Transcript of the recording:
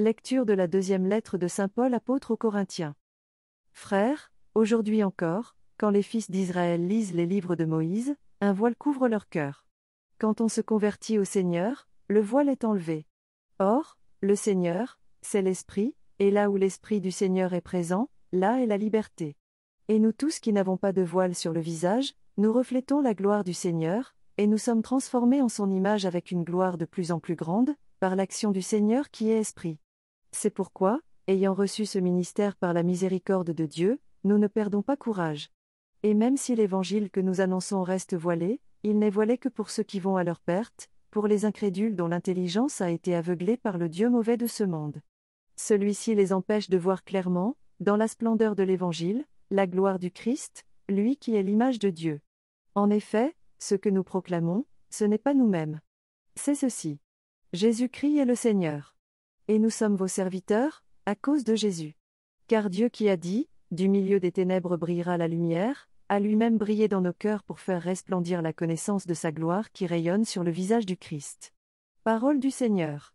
Lecture de la deuxième lettre de Saint Paul apôtre aux Corinthiens. Frères, aujourd'hui encore, quand les fils d'Israël lisent les livres de Moïse, un voile couvre leur cœur. Quand on se convertit au Seigneur, le voile est enlevé. Or, le Seigneur, c'est l'Esprit, et là où l'Esprit du Seigneur est présent, là est la liberté. Et nous tous qui n'avons pas de voile sur le visage, nous reflétons la gloire du Seigneur, et nous sommes transformés en son image avec une gloire de plus en plus grande, par l'action du Seigneur qui est Esprit. C'est pourquoi, ayant reçu ce ministère par la miséricorde de Dieu, nous ne perdons pas courage. Et même si l'évangile que nous annonçons reste voilé, il n'est voilé que pour ceux qui vont à leur perte, pour les incrédules dont l'intelligence a été aveuglée par le Dieu mauvais de ce monde. Celui-ci les empêche de voir clairement, dans la splendeur de l'Évangile, la gloire du Christ, lui qui est l'image de Dieu. En effet, ce que nous proclamons, ce n'est pas nous-mêmes. C'est ceci. Jésus-Christ est le Seigneur. Et nous sommes vos serviteurs, à cause de Jésus. Car Dieu qui a dit, Du milieu des ténèbres brillera la lumière, a lui-même brillé dans nos cœurs pour faire resplendir la connaissance de sa gloire qui rayonne sur le visage du Christ. Parole du Seigneur.